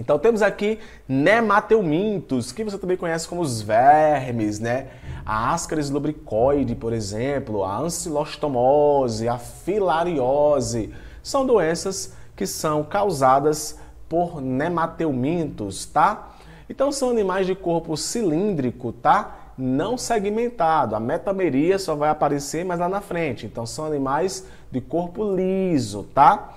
Então temos aqui nemateumintos, que você também conhece como os vermes, né? A ascaris lubricoide, por exemplo, a ancilostomose, a filariose, são doenças que são causadas por nemateumintos, tá? Então são animais de corpo cilíndrico, tá? Não segmentado. A metameria só vai aparecer mais lá na frente. Então são animais de corpo liso, tá?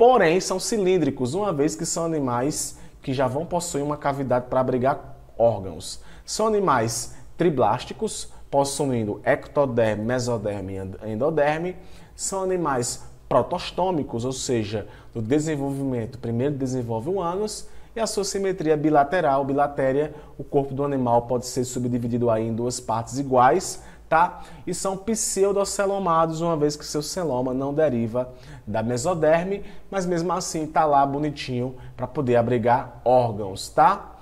porém são cilíndricos, uma vez que são animais que já vão possuir uma cavidade para abrigar órgãos. São animais triblásticos, possuindo ectoderme, mesoderme e endoderme. São animais protostômicos, ou seja, do desenvolvimento, primeiro desenvolve o ânus e a sua simetria bilateral, bilatéria, o corpo do animal pode ser subdividido aí em duas partes iguais, tá? E são pseudocelomados, uma vez que seu celoma não deriva da mesoderme, mas mesmo assim tá lá bonitinho para poder abrigar órgãos, tá?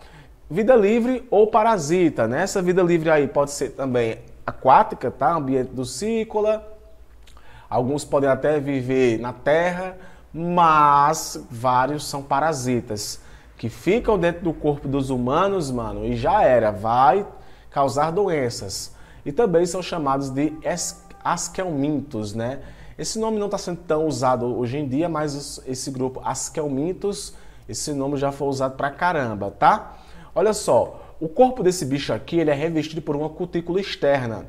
Vida livre ou parasita, né? Essa vida livre aí pode ser também aquática, tá? Ambiente dulcícola. Alguns podem até viver na terra, mas vários são parasitas que ficam dentro do corpo dos humanos, mano, e já era, vai causar doenças e também são chamados de askelmintos, né? Esse nome não está sendo tão usado hoje em dia, mas esse grupo askelmintos, esse nome já foi usado pra caramba, tá? Olha só, o corpo desse bicho aqui ele é revestido por uma cutícula externa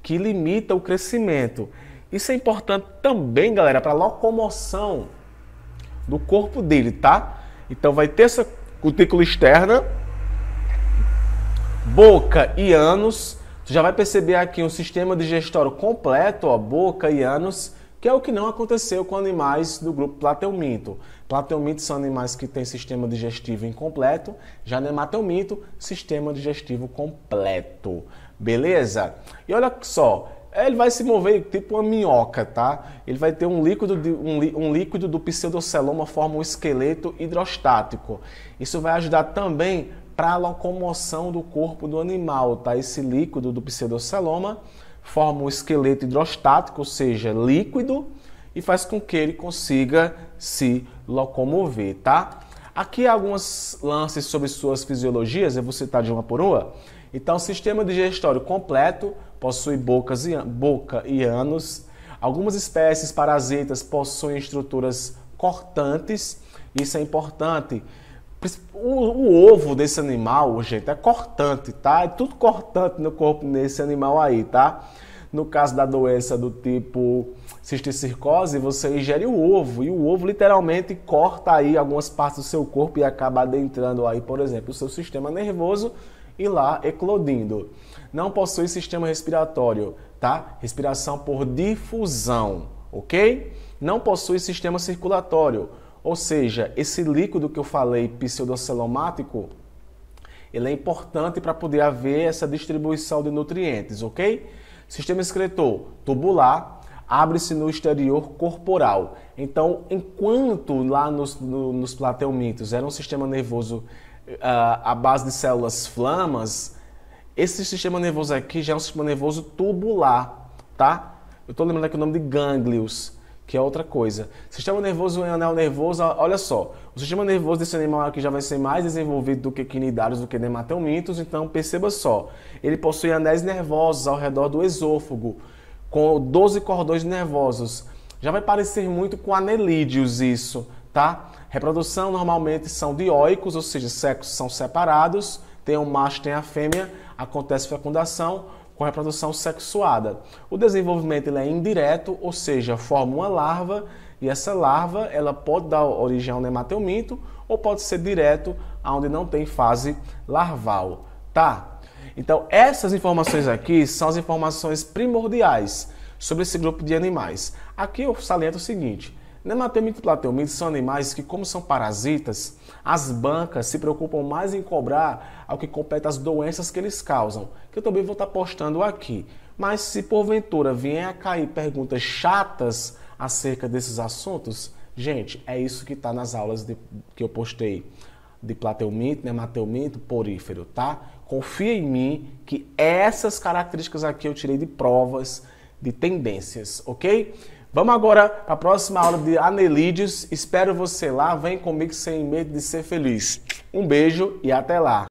que limita o crescimento. Isso é importante também, galera, para locomoção do corpo dele, tá? Então vai ter essa cutícula externa, boca e ânus já vai perceber aqui um sistema digestório completo, ó, boca e ânus, que é o que não aconteceu com animais do grupo Plateuminto. Plateuminto são animais que têm sistema digestivo incompleto, já nematelminto, é sistema digestivo completo. Beleza? E olha só, ele vai se mover tipo uma minhoca, tá? Ele vai ter um líquido, de, um, um líquido do pseudoceloma forma um esqueleto hidrostático. Isso vai ajudar também para a locomoção do corpo do animal. Tá? Esse líquido do pseudoceloma forma um esqueleto hidrostático, ou seja, líquido, e faz com que ele consiga se locomover. Tá? Aqui alguns lances sobre suas fisiologias, eu vou citar de uma por uma. Então, sistema digestório completo possui bocas e, boca e ânus. Algumas espécies parasitas possuem estruturas cortantes. Isso é importante o, o, ovo desse animal, gente, é cortante, tá? É tudo cortante no corpo desse animal aí, tá? No caso da doença do tipo cisticircose, você ingere o ovo e o ovo literalmente corta aí algumas partes do seu corpo e acaba adentrando aí, por exemplo, o seu sistema nervoso e lá eclodindo. Não possui sistema respiratório, tá? Respiração por difusão, ok? Não possui sistema circulatório ou seja, esse líquido que eu falei, pseudocelomático, ele é importante para poder haver essa distribuição de nutrientes, ok? Sistema excretor tubular abre-se no exterior corporal. Então, enquanto lá nos, no, nos plateumintos era um sistema nervoso uh, à base de células flamas, esse sistema nervoso aqui já é um sistema nervoso tubular, tá? Eu estou lembrando aqui o nome de gânglios que é outra coisa. Sistema nervoso em é anel nervoso, olha só. O sistema nervoso desse animal aqui já vai ser mais desenvolvido do que quinidários, do que nematelmintos, então perceba só. Ele possui anéis nervosos ao redor do esôfago, com 12 cordões nervosos. Já vai parecer muito com anelídeos isso, tá? Reprodução normalmente são dioicos, ou seja, sexos são separados, tem o um macho, tem a fêmea, acontece fecundação com reprodução sexuada. O desenvolvimento ele é indireto, ou seja, forma uma larva e essa larva ela pode dar origem ao nematelminto ou pode ser direto aonde não tem fase larval, tá? Então essas informações aqui são as informações primordiais sobre esse grupo de animais. Aqui eu saliento o seguinte: Nematemite né, e plateumintos são animais que, como são parasitas, as bancas se preocupam mais em cobrar ao que compete as doenças que eles causam, que eu também vou estar tá postando aqui. Mas se porventura vier a cair perguntas chatas acerca desses assuntos, gente, é isso que está nas aulas de, que eu postei de plateuminto, nematelminto, né, porífero, tá? Confia em mim que essas características aqui eu tirei de provas, de tendências, ok? Vamos agora para a próxima aula de Anelides. Espero você lá. Vem comigo sem medo de ser feliz. Um beijo e até lá.